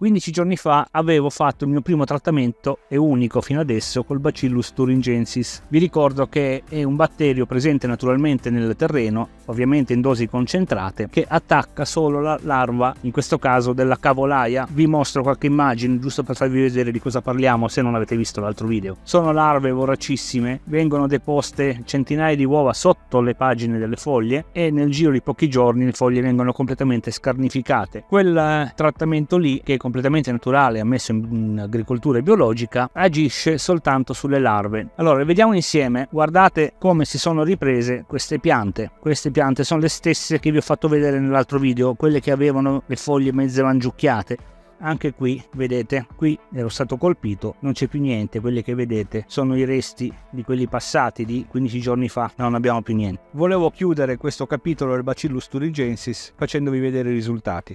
15 giorni fa avevo fatto il mio primo trattamento e unico fino adesso col Bacillus thuringiensis. Vi ricordo che è un batterio presente naturalmente nel terreno ovviamente in dosi concentrate, che attacca solo la larva, in questo caso della cavolaia. Vi mostro qualche immagine giusto per farvi vedere di cosa parliamo se non avete visto l'altro video. Sono larve voracissime, vengono deposte centinaia di uova sotto le pagine delle foglie e nel giro di pochi giorni le foglie vengono completamente scarnificate. Quel eh, trattamento lì, che è completamente naturale, ammesso in agricoltura biologica, agisce soltanto sulle larve. Allora, vediamo insieme, guardate come si sono riprese queste piante. Queste piante piante sono le stesse che vi ho fatto vedere nell'altro video, quelle che avevano le foglie mezze mangiucchiate. Anche qui, vedete, qui ero stato colpito, non c'è più niente, quelli che vedete sono i resti di quelli passati di 15 giorni fa, non abbiamo più niente. Volevo chiudere questo capitolo del Bacillus thuringiensis facendovi vedere i risultati.